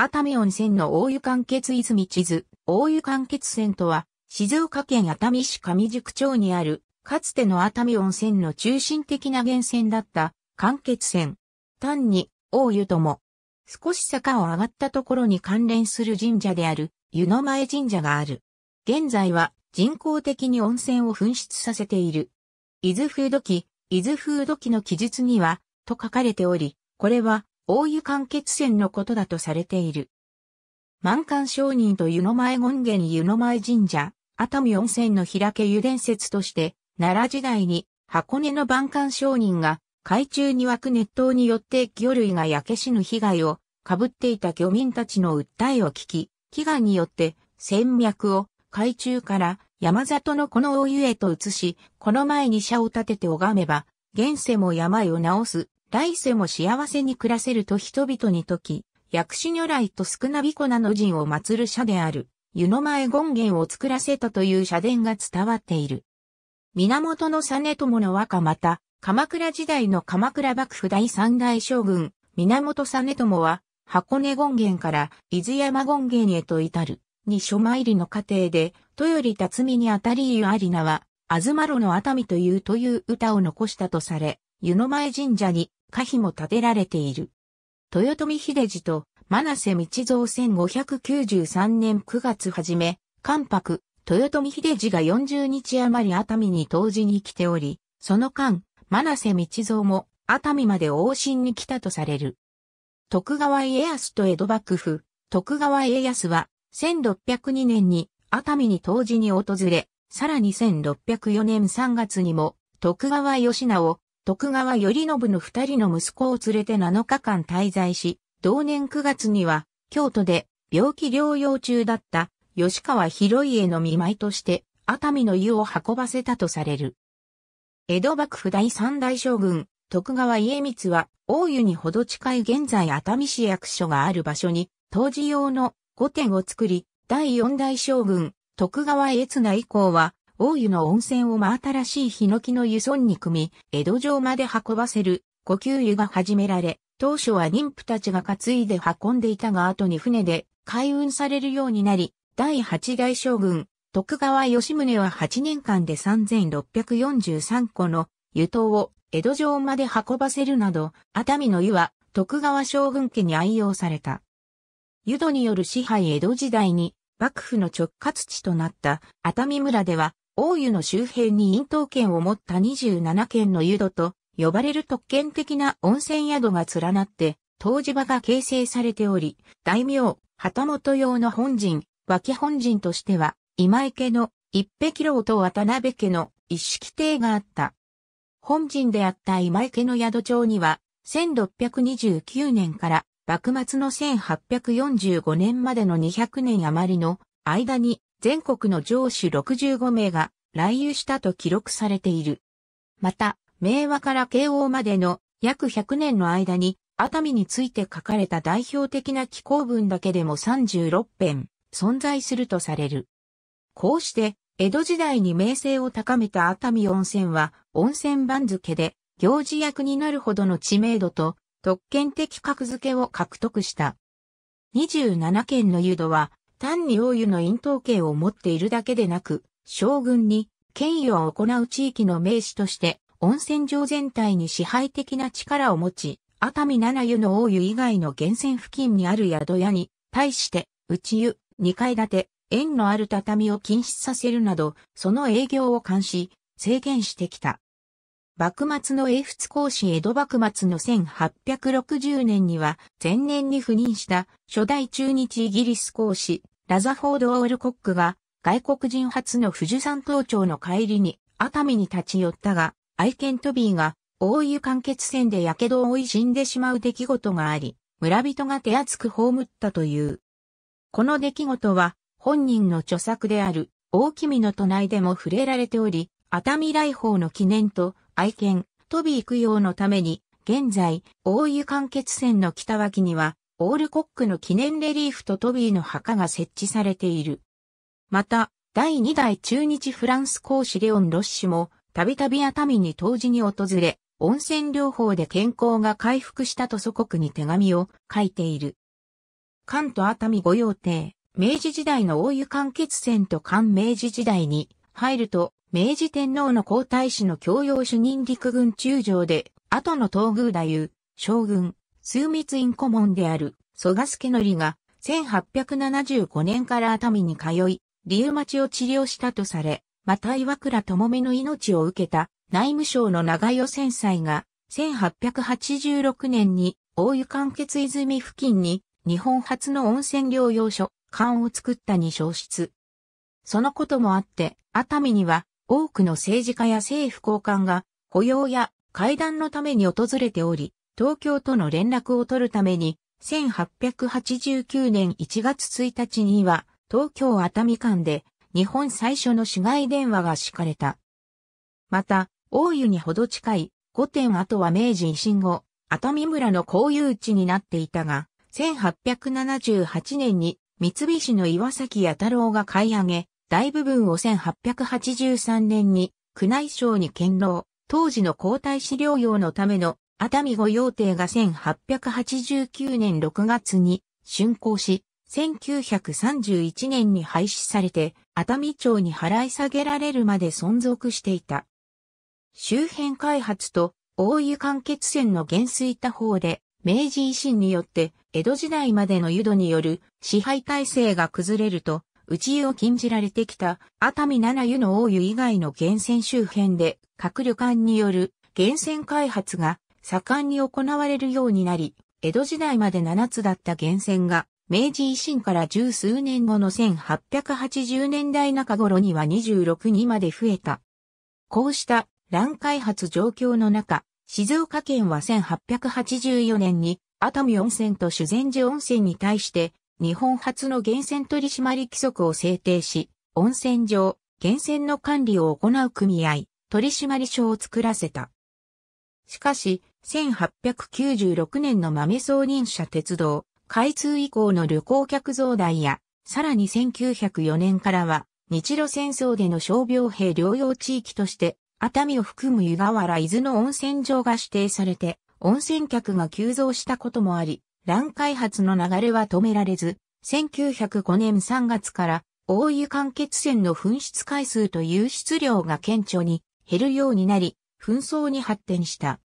熱海温泉の大湯間欠泉地図、大湯間欠泉とは、静岡県熱海市上宿町にある、かつての熱海温泉の中心的な源泉だった、間欠泉。単に、大湯とも、少し坂を上がったところに関連する神社である、湯の前神社がある。現在は、人工的に温泉を噴出させている。伊豆風土記、伊豆風土記の記述には、と書かれており、これは、大湯間欠泉のことだとされている。満館商人と湯の前権現湯の前神社、熱海温泉の開け湯伝説として、奈良時代に箱根の万館商人が海中に湧く熱湯によって魚類が焼け死ぬ被害を被っていた漁民たちの訴えを聞き、飢餓によって戦脈を海中から山里のこの大湯へと移し、この前に社を立てて拝めば、現世も病を治す来世も幸せに暮らせると人々に説き、薬師如来と少なびこなの人を祀る社である、湯の前権現を作らせたという社殿が伝わっている。源実朝の和歌また、鎌倉時代の鎌倉幕府第三代将軍、源実朝は、箱根権現から伊豆山権現へと至る、に書参りの過程で、豊利辰巳にあたり有名りあは、東ろの熱海というという歌を残したとされ、湯の前神社に可否も建てられている。豊臣秀治と、真瀬道蔵1593年9月初め、関白、豊臣秀治が40日余り熱海に当時に来ており、その間、真瀬道蔵も熱海まで往診に来たとされる。徳川家康と江戸幕府、徳川家康は、1602年に熱海に当時に訪れ、さらに1604年3月にも、徳川義直、徳川頼信の二人の息子を連れて7日間滞在し、同年9月には、京都で病気療養中だった吉川広家の見舞いとして、熱海の湯を運ばせたとされる。江戸幕府第三代将軍、徳川家光は、大湯にほど近い現在熱海市役所がある場所に、当時用の御殿を作り、第四代将軍、徳川悦綱以降は、大湯の温泉を真新しいヒノキの湯村に組み、江戸城まで運ばせる、呼吸湯が始められ、当初は妊婦たちが担いで運んでいたが後に船で海運されるようになり、第八代将軍、徳川吉宗は8年間で3643個の湯湯を江戸城まで運ばせるなど、熱海の湯は徳川将軍家に愛用された。湯戸による支配江戸時代に幕府の直轄地となった熱海村では大湯の周辺に咽頭圏を持った27軒の湯戸と呼ばれる特権的な温泉宿が連なって、湯治場が形成されており、大名、旗本用の本陣、脇本陣としては、今池の一碧楼と渡辺家の一式亭があった。本陣であった今池の宿町には、1629年から幕末の1845年までの200年余りの間に全国の上司65名が来遊したと記録されている。また、明和から慶応までの約100年の間に熱海について書かれた代表的な気候文だけでも36編存在するとされる。こうして、江戸時代に名声を高めた熱海温泉は温泉番付で行事役になるほどの知名度と特権的格付けを獲得した。27件の湯戸は単に王湯の咽頭権を持っているだけでなく、将軍に権威を行う地域の名士として、温泉場全体に支配的な力を持ち、熱海七湯の大湯以外の源泉付近にある宿屋に、対して、内湯、二階建て、縁のある畳を禁止させるなど、その営業を監視、制限してきた。幕末の英仏公使江戸幕末の1860年には、前年に赴任した初代中日イギリス公使、ラザフォード・オールコックが、外国人初の富士山登頂の帰りに、熱海に立ち寄ったが、愛犬トビーが、大湯間欠泉で火傷を負い死んでしまう出来事があり、村人が手厚く葬ったという。この出来事は、本人の著作である、大君の隣でも触れられており、熱海来訪の記念と愛犬、トビー供養のために、現在、大湯間欠船の北脇には、オールコックの記念レリーフとトビーの墓が設置されている。また、第2代中日フランス公使レオン・ロッシュも、たびたび熱海に当時に訪れ、温泉療法で健康が回復したと祖国に手紙を書いている。関東熱海御用邸、明治時代の大湯間欠船と関明治時代に入ると明治天皇の皇太子の教養主任陸軍中将で、後の東宮太夫、将軍、枢密院顧問である、蘇我助則が、1875年から熱海に通い、リウマチを治療したとされ、また岩倉智美の命を受けた内務省の長与戦災が、1886年に大湯間決泉付近に日本初の温泉療養所、館を作ったに消失。そのこともあって、熱海には多くの政治家や政府高官が雇用や会談のために訪れており、東京との連絡を取るために、1889年1月1日には、東京熱海間で日本最初の市外電話が敷かれた。また、大湯にほど近い御殿後は明治維新後、熱海村の公有地になっていたが、1878年に三菱の岩崎弥太郎が買い上げ、大部分を1883年に宮内省に堅牢、当時の皇太子療養のための熱海御用邸が1889年6月に竣工し、1931年に廃止されて、熱海町に払い下げられるまで存続していた。周辺開発と大湯間欠泉の減衰多方で、明治維新によって江戸時代までの湯戸による支配体制が崩れると、内湯を禁じられてきた熱海七湯の大湯以外の源泉周辺で各旅館による源泉開発が盛んに行われるようになり、江戸時代まで7つだった源泉が明治維新から十数年後の1880年代中頃には26にまで増えた。こうした乱開発状況の中、静岡県は1884年に熱海温泉と修善寺温泉に対して日本初の源泉取締規則を制定し、温泉場、源泉の管理を行う組合、取締所を作らせた。しかし、1896年の豆送林車鉄道、開通以降の旅行客増大や、さらに1904年からは、日露戦争での傷病兵療養地域として、熱海を含む湯河原伊豆の温泉場が指定されて、温泉客が急増したこともあり、乱開発の流れは止められず、1905年3月から大湯間欠泉の噴出回数と湧出量が顕著に減るようになり、紛争に発展した。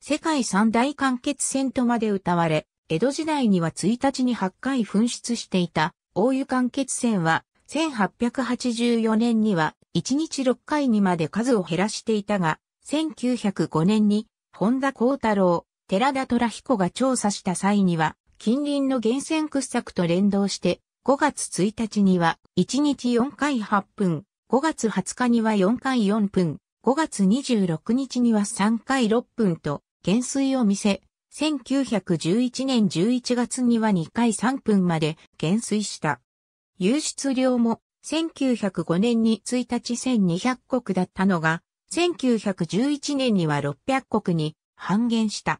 世界三大間欠泉とまで謳われ、江戸時代には1日に8回噴出していた大湯間欠泉は、1884年には1日6回にまで数を減らしていたが、1905年に本田光太郎、寺田虎彦が調査した際には、近隣の源泉掘削と連動して、5月1日には1日4回8分、5月20日には4回4分、5月26日には3回6分と、減衰を見せ、1911年11月には2回3分まで減衰した。輸出量も1905年に1日1200国だったのが、1911年には600国に半減した。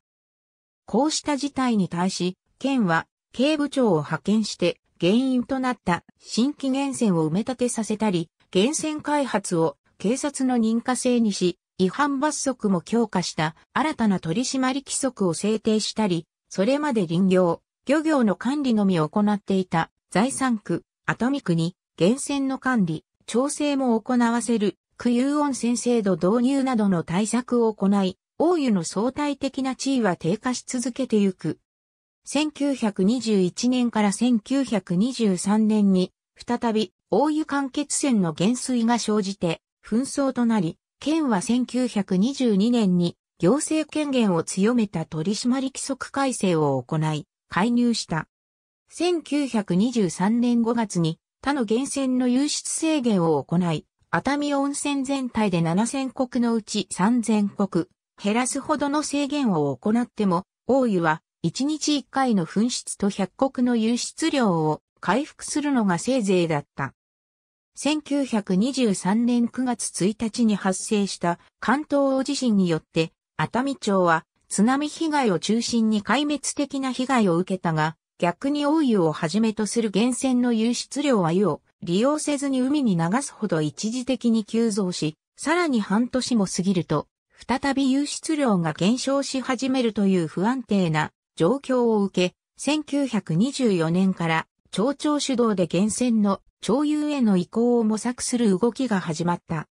こうした事態に対し、県は警部長を派遣して原因となった新規源泉を埋め立てさせたり、源泉開発を警察の認可制にし、違反罰則も強化した新たな取締規則を制定したり、それまで林業、漁業の管理のみを行っていた財産区、熱海区に源泉の管理、調整も行わせる区有温泉制度導入などの対策を行い、王湯の相対的な地位は低下し続けてゆく。1921年から1923年に、再び、大湯間欠泉の減衰が生じて、紛争となり、県は1922年に、行政権限を強めた取締規則改正を行い、介入した。1923年5月に、他の源泉の流出制限を行い、熱海温泉全体で7000国のうち3000国、減らすほどの制限を行っても、大湯は1日1回の噴出と100国の輸出量を回復するのがせいぜいだった。1923年9月1日に発生した関東大地震によって熱海町は津波被害を中心に壊滅的な被害を受けたが、逆に大湯をはじめとする源泉の湧出量は湯を利用せずに海に流すほど一時的に急増し、さらに半年も過ぎると再び輸出量が減少し始めるという不安定な状況を受け、1924年から町長主導で源泉の町有への移行を模索する動きが始まった。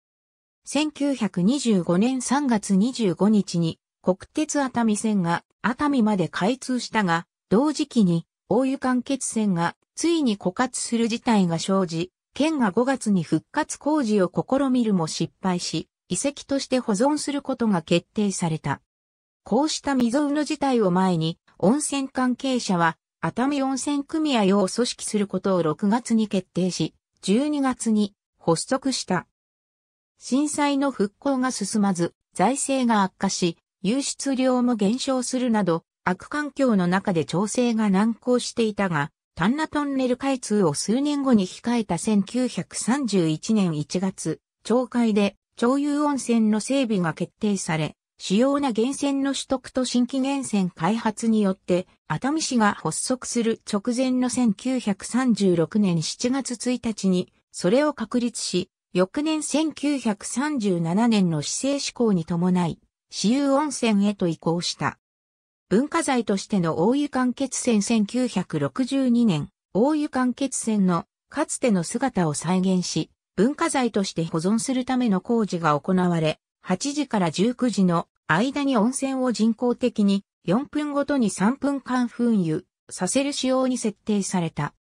1925年3月25日に国鉄熱海線が熱海まで開通したが、同時期に大湯間欠線がついに枯渇する事態が生じ、県が5月に復活工事を試みるも失敗し、遺跡として保存することが決定された。こうした未曾有の事態を前に、温泉関係者は、熱海温泉組合を組織することを6月に決定し、12月に発足した。震災の復興が進まず、財政が悪化し、輸出量も減少するなど、悪環境の中で調整が難航していたが、丹那トンネル開通を数年後に控えた1931年1月、町会で長遊温泉の整備が決定され、主要な源泉の取得と新規源泉開発によって、熱海市が発足する直前の1936年7月1日に、それを確立し、翌年1937年の市政施行に伴い、私有温泉へと移行した。文化財としての大湯間欠泉1962年、大湯間欠泉のかつての姿を再現し、文化財として保存するための工事が行われ、8時から19時の間に温泉を人工的に4分ごとに3分間噴油させる仕様に設定された。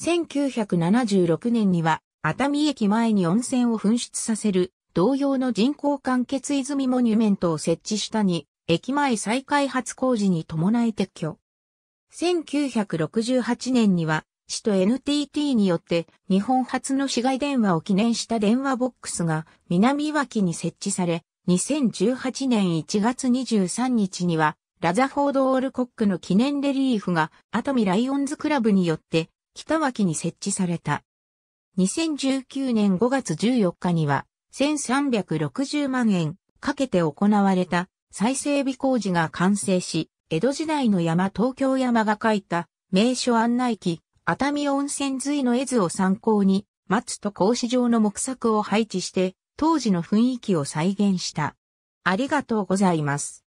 1976年には熱海駅前に温泉を噴出させる同様の人工間欠泉モニュメントを設置したに、駅前再開発工事に伴い撤去。1968年には市と NTT によって日本初の市外電話を記念した電話ボックスが南脇に設置され、2018年1月23日にはラザフォード・オールコックの記念レリーフがアトミライオンズクラブによって北脇に設置された。2019年5月14日には1360万円かけて行われた再整備工事が完成し、江戸時代の山東京山が書いた名所案内記熱海温泉髄の絵図を参考に、松と格子状の木柵を配置して、当時の雰囲気を再現した。ありがとうございます。